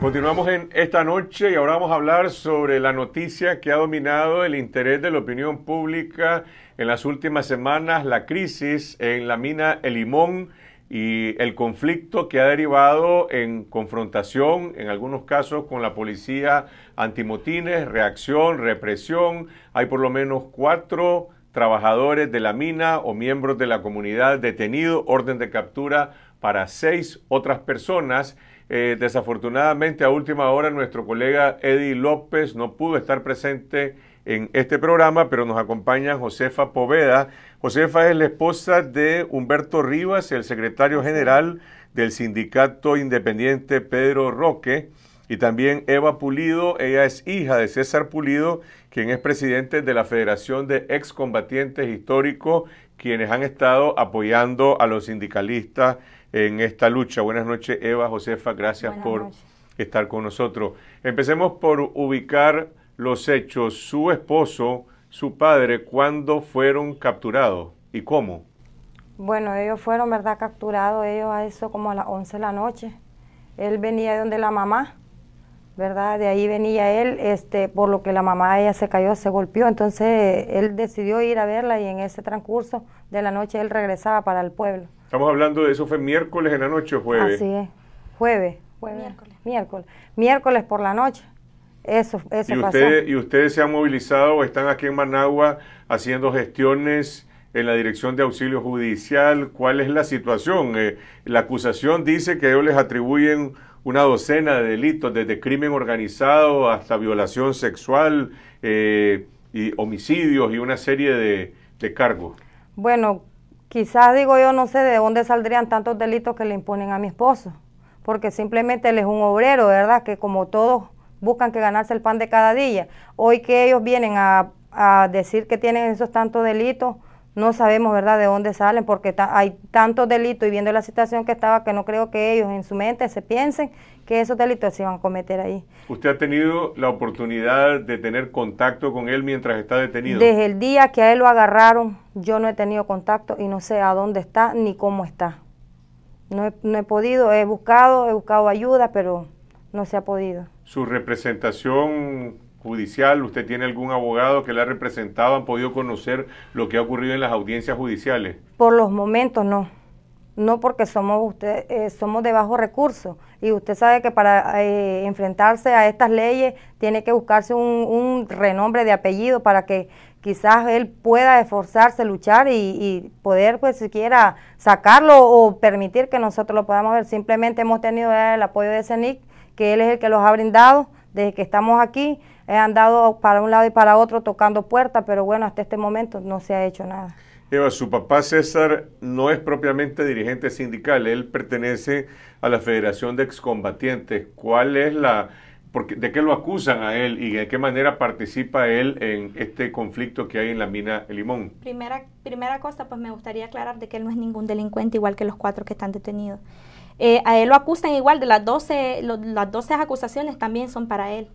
Continuamos en esta noche y ahora vamos a hablar sobre la noticia que ha dominado el interés de la opinión pública en las últimas semanas, la crisis en la mina El Limón y el conflicto que ha derivado en confrontación, en algunos casos con la policía antimotines, reacción, represión. Hay por lo menos cuatro trabajadores de la mina o miembros de la comunidad detenidos, orden de captura para seis otras personas eh, desafortunadamente, a última hora, nuestro colega Eddie López no pudo estar presente en este programa, pero nos acompaña Josefa Poveda. Josefa es la esposa de Humberto Rivas, el secretario general del sindicato independiente Pedro Roque, y también Eva Pulido, ella es hija de César Pulido, quien es presidente de la Federación de Excombatientes Históricos quienes han estado apoyando a los sindicalistas en esta lucha. Buenas noches, Eva, Josefa, gracias por estar con nosotros. Empecemos por ubicar los hechos. Su esposo, su padre, ¿cuándo fueron capturados y cómo? Bueno, ellos fueron, ¿verdad?, capturados ellos a eso como a las 11 de la noche. Él venía de donde la mamá, ¿verdad? De ahí venía él, este, por lo que la mamá ella se cayó, se golpeó, entonces él decidió ir a verla y en ese transcurso de la noche él regresaba para el pueblo. Estamos hablando de eso, fue miércoles en la noche o jueves. Así es, jueves, jueves. Miércoles. Miércoles, por la noche. Eso, eso ¿Y Ustedes, ¿Y ustedes se han movilizado o están aquí en Managua haciendo gestiones en la Dirección de Auxilio Judicial? ¿Cuál es la situación? Eh, la acusación dice que ellos les atribuyen una docena de delitos, desde crimen organizado hasta violación sexual eh, y homicidios y una serie de, cargos. Bueno, quizás digo yo no sé de dónde saldrían tantos delitos que le imponen a mi esposo, porque simplemente él es un obrero, ¿verdad? Que como todos buscan que ganarse el pan de cada día. Hoy que ellos vienen a decir que tienen esos tantos delitos, no sabemos, ¿verdad?, de dónde salen, porque hay tantos delitos y viendo la situación que estaba, que no creo que ellos en su mente se piensen que esos delitos se iban a cometer ahí. ¿Usted ha tenido la oportunidad de tener contacto con él mientras está detenido? Desde el día que a él lo agarraron, yo no he tenido contacto y no sé a dónde está ni cómo está. No he, no he podido, he buscado, he buscado ayuda, pero no se ha podido. ¿Su representación judicial? ¿Usted tiene algún abogado que le ha representado? ¿Han podido conocer lo que ha ocurrido en las audiencias judiciales? Por los momentos no. No porque somos, usted, eh, somos de bajo recurso y usted sabe que para eh, enfrentarse a estas leyes tiene que buscarse un, renombre de apellido para que quizás él pueda esforzarse, luchar y, poder pues siquiera sacarlo o permitir que nosotros lo podamos ver. Simplemente hemos tenido el apoyo de CENIC, que él es el que los ha brindado desde que estamos aquí he andado para un lado y para otro tocando puertas, pero bueno, hasta este momento no se ha hecho nada. Eva, su papá César no es propiamente dirigente sindical, él pertenece a la Federación de Excombatientes. ¿Cuál es la, porque, de qué lo acusan a él y de qué manera participa él en este conflicto que hay en la mina El Limón? Primera, primera cosa, pues me gustaría aclarar de que él no es ningún delincuente, igual que los cuatro que están detenidos. Eh, a él lo acusan igual, de las 12, las 12 acusaciones también son para él.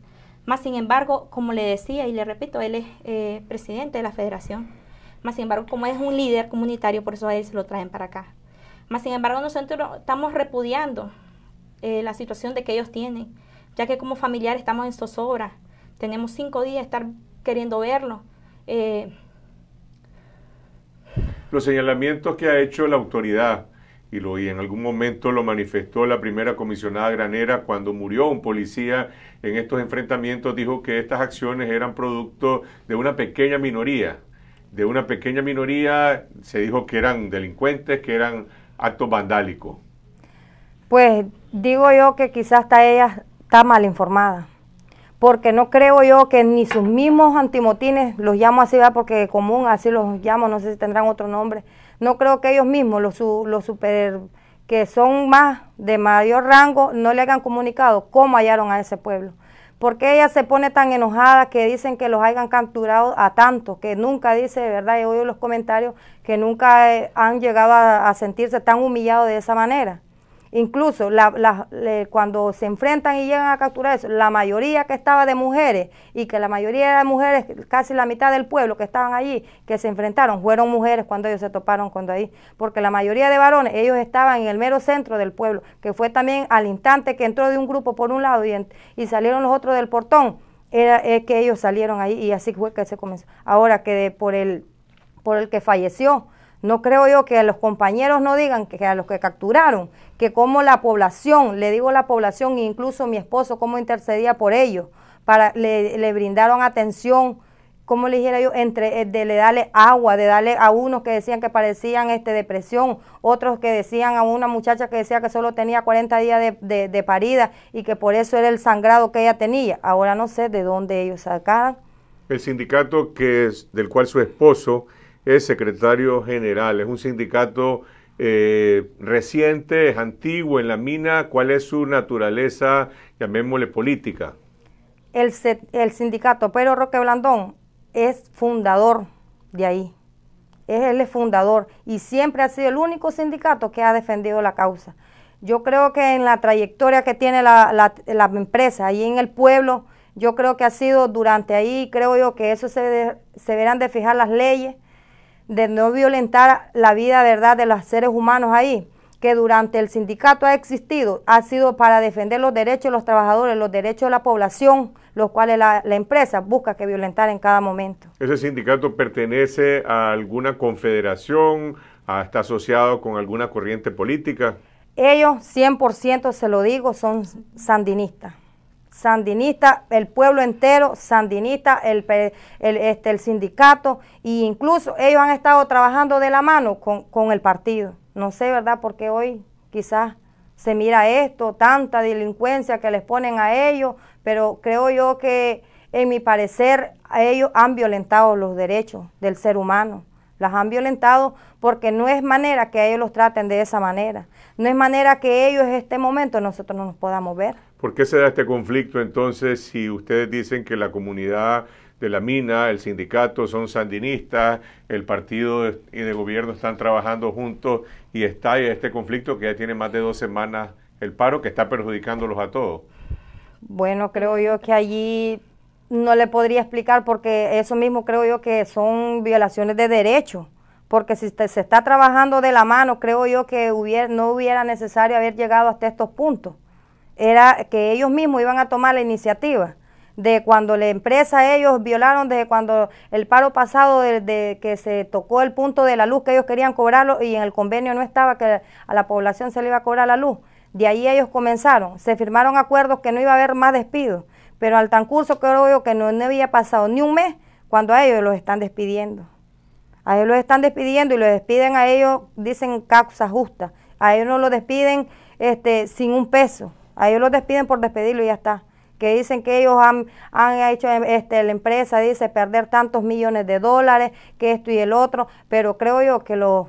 Más sin embargo, como le decía y le repito, él es eh, presidente de la federación. Más sin embargo, como es un líder comunitario, por eso a él se lo traen para acá. Más sin embargo, nosotros estamos repudiando eh, la situación de que ellos tienen, ya que como familiares estamos en zozobra. Tenemos cinco días de estar queriendo verlo. Eh. Los señalamientos que ha hecho la autoridad y, en algún momento lo manifestó la primera comisionada granera cuando murió un policía en estos enfrentamientos, dijo que estas acciones eran producto de una pequeña minoría, de una pequeña minoría, se dijo que eran delincuentes, que eran actos vandálicos. Pues digo yo que quizás hasta ella está mal informada, porque no creo yo que ni sus mismos antimotines, los llamo así, porque común así los llamo, no sé si tendrán otro nombre, no creo que ellos mismos, los, super que son más de mayor rango, no le hayan comunicado cómo hallaron a ese pueblo. Porque ella se pone tan enojada que dicen que los hayan capturado a tantos, que nunca dice, de verdad, he oído los comentarios, que nunca eh, han llegado a, a sentirse tan humillados de esa manera. Incluso cuando se enfrentan y llegan a capturar eso, la mayoría que estaba de mujeres y que la mayoría de mujeres, casi la mitad del pueblo que estaban allí, que se enfrentaron, fueron mujeres cuando ellos se toparon cuando ahí, porque la mayoría de varones, ellos estaban en el mero centro del pueblo, que fue también al instante que entró de un grupo por un lado y, salieron los otros del portón, era es que ellos salieron ahí y así fue que se comenzó. Ahora que por el por el que falleció, no creo yo que los compañeros no digan que, a los que capturaron, que como la población, le digo la población, incluso mi esposo, cómo intercedía por ellos, para, le, brindaron atención, como le dijera yo, entre eh, de le darle agua, de darle a unos que decían que parecían este depresión, otros que decían a una muchacha que decía que solo tenía 40 días de, de, parida y que por eso era el sangrado que ella tenía. Ahora no sé de dónde ellos sacaran. El sindicato que es, del cual su esposo es secretario general. Es un sindicato eh, reciente, es antiguo en la mina. ¿Cuál es su naturaleza, llamémosle política? El, sindicato Pedro Roque Blandón es fundador de ahí. es el fundador y siempre ha sido el único sindicato que ha defendido la causa. Yo creo que en la trayectoria que tiene la, empresa ahí en el pueblo, yo creo que ha sido durante ahí, creo yo que eso se, deberán se verán de fijar las leyes de no violentar la vida verdad de los seres humanos ahí, que durante el sindicato ha existido, ha sido para defender los derechos de los trabajadores, los derechos de la población, los cuales la, empresa busca que violentar en cada momento. ¿Ese sindicato pertenece a alguna confederación? ¿Está asociado con alguna corriente política? Ellos, 100% se lo digo, son sandinistas sandinista, el pueblo entero, sandinista, el, este, el sindicato, e incluso ellos han estado trabajando de la mano con, el partido. No sé, ¿verdad?, porque hoy quizás se mira esto, tanta delincuencia que les ponen a ellos, pero creo yo que en mi parecer ellos han violentado los derechos del ser humano. Las han violentado porque no es manera que ellos los traten de esa manera. No es manera que ellos en este momento nosotros no nos podamos ver. ¿Por qué se da este conflicto entonces si ustedes dicen que la comunidad de la mina, el sindicato son sandinistas, el partido y de gobierno están trabajando juntos y está este conflicto que ya tiene más de dos semanas el paro que está perjudicándolos a todos? Bueno, creo yo que allí no le podría explicar porque eso mismo creo yo que son violaciones de derecho. porque si se está trabajando de la mano, creo yo que no hubiera necesario haber llegado hasta estos puntos era que ellos mismos iban a tomar la iniciativa de cuando la empresa ellos violaron, desde cuando el paro pasado, de que se tocó el punto de la luz que ellos querían cobrarlo y en el convenio no estaba que a la población se le iba a cobrar la luz. De ahí ellos comenzaron, se firmaron acuerdos que no iba a haber más despidos, pero al tan curso creo que no, había pasado ni un mes cuando a ellos los están despidiendo. A ellos los están despidiendo y los despiden a ellos, dicen causa justa. A ellos no los despiden este, sin un peso, a ellos los despiden por despedirlo y ya está. Que dicen que ellos han, hecho, este, la empresa dice perder tantos millones de dólares, que esto y el otro, pero creo yo que los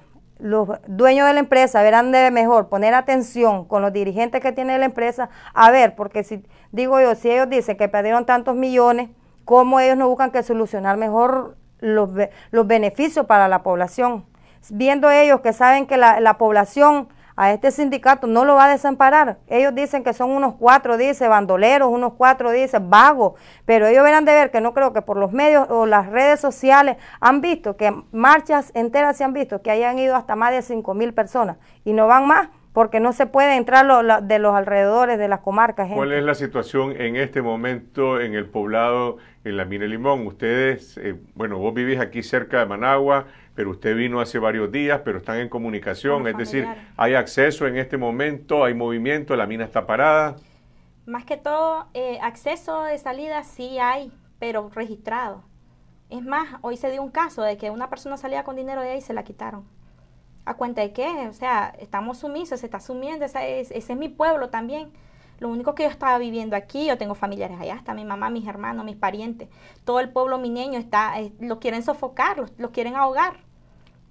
dueños de la empresa verán de mejor poner atención con los dirigentes que tiene la empresa, a ver, porque si digo yo, si ellos dicen que perdieron tantos millones, ¿cómo ellos no buscan que solucionar mejor los, los beneficios para la población? Viendo ellos que saben que la, la población a este sindicato no lo va a desamparar. Ellos dicen que son unos cuatro, dice, bandoleros, unos cuatro, dice, vagos, pero ellos verán de ver que no creo que por los medios o las redes sociales han visto que marchas enteras se han visto que hayan ido hasta más de cinco mil personas y no van más porque no se puede entrar de los alrededores de las comarcas. ¿Cuál es la situación en este momento en el poblado, en la Mina Limón? Ustedes, eh, bueno, vos vivís aquí cerca de Managua, pero usted vino hace varios días, pero están en comunicación, es decir, hay acceso en este momento, hay movimiento, la mina está parada. Más que todo, eh, acceso de salida sí hay, pero registrado. Es más, hoy se dio un caso de que una persona salía con dinero de ahí y se la quitaron. ¿A cuenta de qué? O sea, estamos sumisos, se está sumiendo, ese es mi pueblo también. Lo único que yo estaba viviendo aquí, yo tengo familiares allá, está mi mamá, mis hermanos, mis parientes, todo el pueblo mineño está, eh, lo quieren sofocar, los, quieren ahogar.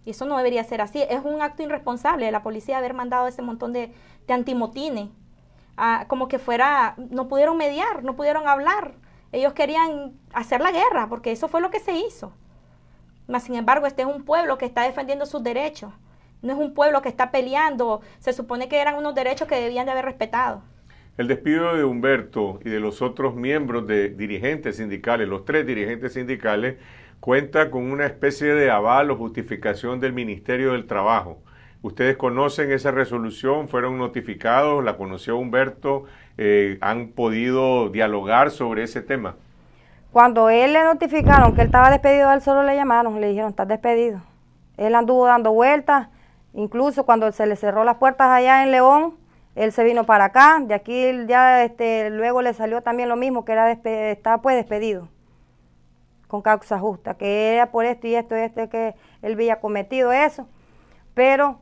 Y eso no debería ser así. Es un acto irresponsable de la policía haber mandado ese montón de, de antimotines. como que fuera, no pudieron mediar, no pudieron hablar. Ellos querían hacer la guerra, porque eso fue lo que se hizo. Mas, sin embargo, este es un pueblo que está defendiendo sus derechos. No es un pueblo que está peleando. Se supone que eran unos derechos que debían de haber respetado. El despido de Humberto y de los otros miembros de dirigentes sindicales, los tres dirigentes sindicales, cuenta con una especie de aval o justificación del Ministerio del Trabajo. Ustedes conocen esa resolución, fueron notificados, la conoció Humberto, eh, han podido dialogar sobre ese tema. Cuando él le notificaron que él estaba despedido, él solo le llamaron, le dijeron, estás despedido. Él anduvo dando vueltas, incluso cuando se le cerró las puertas allá en León, él se vino para acá, de aquí ya este, luego le salió también lo mismo, que era estaba pues despedido con causa justa, que era por esto y esto y esto que él había cometido eso, pero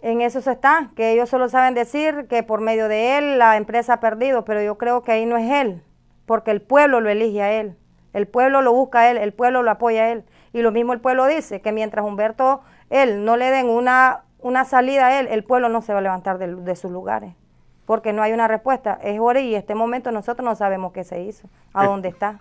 en eso se está, que ellos solo saben decir que por medio de él la empresa ha perdido, pero yo creo que ahí no es él, porque el pueblo lo elige a él, el pueblo lo busca a él, el pueblo lo apoya a él, y lo mismo el pueblo dice, que mientras Humberto, él no le den una una salida a él, el pueblo no se va a levantar de, sus lugares, porque no hay una respuesta. Es hora y este momento nosotros no sabemos qué se hizo, a eh, dónde está.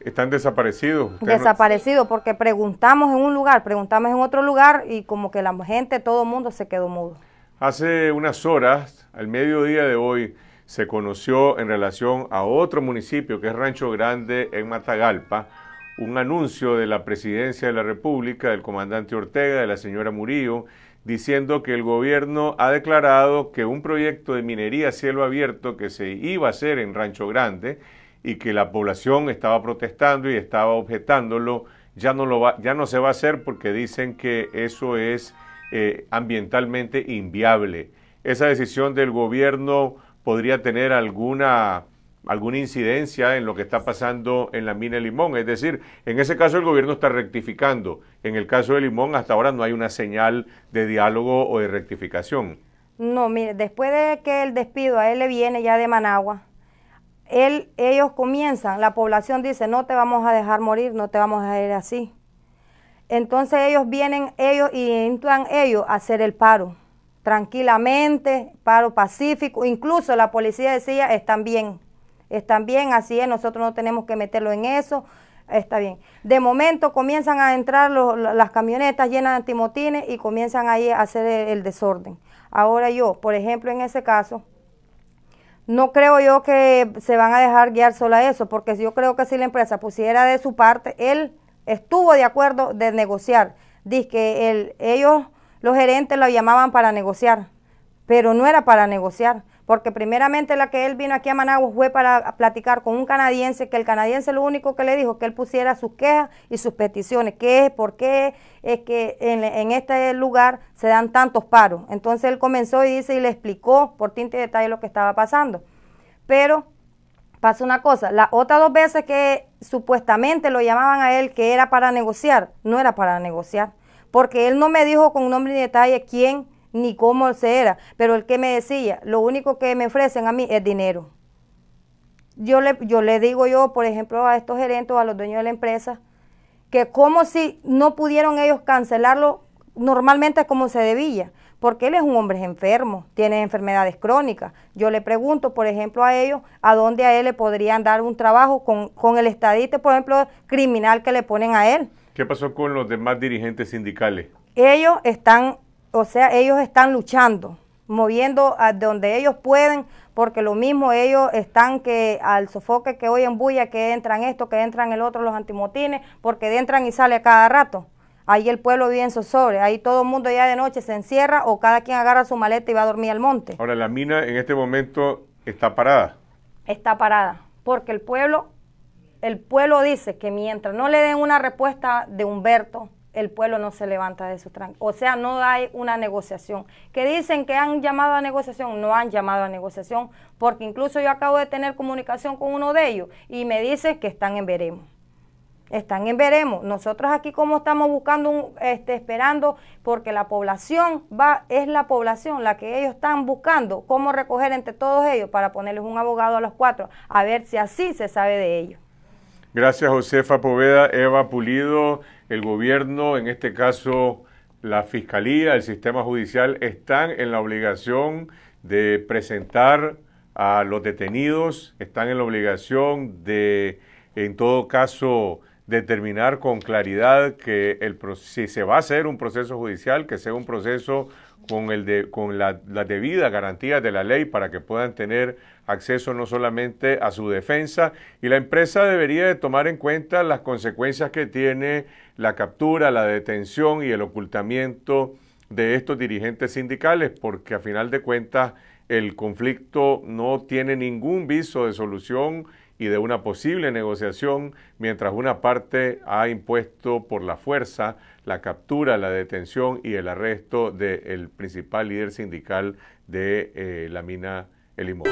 Están desaparecidos. Desaparecidos, porque preguntamos en un lugar, preguntamos en otro lugar y como que la gente, todo el mundo se quedó mudo. Hace unas horas, al mediodía de hoy, se conoció en relación a otro municipio que es Rancho Grande en Matagalpa, un anuncio de la presidencia de la República, del comandante Ortega, de la señora Murillo, diciendo que el gobierno ha declarado que un proyecto de minería a cielo abierto que se iba a hacer en Rancho Grande y que la población estaba protestando y estaba objetándolo, ya no, lo va, ya no se va a hacer porque dicen que eso es eh, ambientalmente inviable. Esa decisión del gobierno podría tener alguna alguna incidencia en lo que está pasando en la mina Limón. Es decir, en ese caso el gobierno está rectificando. En el caso de Limón hasta ahora no hay una señal de diálogo o de rectificación. No, mire, después de que el despido a él le viene ya de Managua, él, ellos comienzan, la población dice, no te vamos a dejar morir, no te vamos a ir así. Entonces ellos vienen, ellos y entran ellos a hacer el paro, tranquilamente, paro pacífico, incluso la policía decía, están bien, están bien, así es, nosotros no tenemos que meterlo en eso. Está bien. De momento comienzan a entrar las camionetas llenas de antimotines y comienzan ahí a hacer el, desorden. Ahora yo, por ejemplo, en ese caso, no creo yo que se van a dejar guiar sola eso, porque yo creo que si la empresa pusiera de su parte, él estuvo de acuerdo de negociar. Dice que ellos, los gerentes, lo llamaban para negociar, pero no era para negociar porque primeramente la que él vino aquí a Managua fue para platicar con un canadiense, que el canadiense lo único que le dijo que él pusiera sus quejas y sus peticiones, qué es, por qué es que en, este lugar se dan tantos paros. Entonces él comenzó y dice y le explicó por tinte y detalle lo que estaba pasando. Pero pasa una cosa, las otras dos veces que supuestamente lo llamaban a él que era para negociar, no era para negociar, porque él no me dijo con nombre y detalle quién ni cómo se era, pero el que me decía, lo único que me ofrecen a mí es dinero. Yo le, yo le digo yo, por ejemplo, a estos gerentes a los dueños de la empresa, que como si no pudieron ellos cancelarlo normalmente como se debía, porque él es un hombre enfermo, tiene enfermedades crónicas. Yo le pregunto, por ejemplo, a ellos, a dónde a él le podrían dar un trabajo con, con el estadista, por ejemplo, criminal que le ponen a él. ¿Qué pasó con los demás dirigentes sindicales? Ellos están o sea, ellos están luchando, moviendo a donde ellos pueden, porque lo mismo ellos están que al sofoque que hoy en bulla, que entran esto, que entran el otro, los antimotines, porque entran y sale a cada rato. Ahí el pueblo vive en sobre, ahí todo el mundo ya de noche se encierra o cada quien agarra su maleta y va a dormir al monte. Ahora, la mina en este momento está parada. Está parada, porque el pueblo, el pueblo dice que mientras no le den una respuesta de Humberto, el pueblo no se levanta de su tránsito, O sea, no hay una negociación. Que dicen que han llamado a negociación, no han llamado a negociación, porque incluso yo acabo de tener comunicación con uno de ellos y me dice que están en veremos. Están en veremos. Nosotros aquí como estamos buscando, un, este, esperando, porque la población va, es la población la que ellos están buscando, cómo recoger entre todos ellos para ponerles un abogado a los cuatro, a ver si así se sabe de ellos. Gracias, Josefa Poveda, Eva Pulido, el gobierno, en este caso la Fiscalía, el sistema judicial, están en la obligación de presentar a los detenidos, están en la obligación de, en todo caso, determinar con claridad que el, si se va a hacer un proceso judicial, que sea un proceso con, la, debida garantía garantías de la ley para que puedan tener acceso no solamente a su defensa y la empresa debería de tomar en cuenta las consecuencias que tiene la captura, la detención y el ocultamiento de estos dirigentes sindicales porque a final de cuentas el conflicto no tiene ningún viso de solución y de una posible negociación mientras una parte ha impuesto por la fuerza la captura, la detención y el arresto del principal líder sindical de eh, la mina El Limón.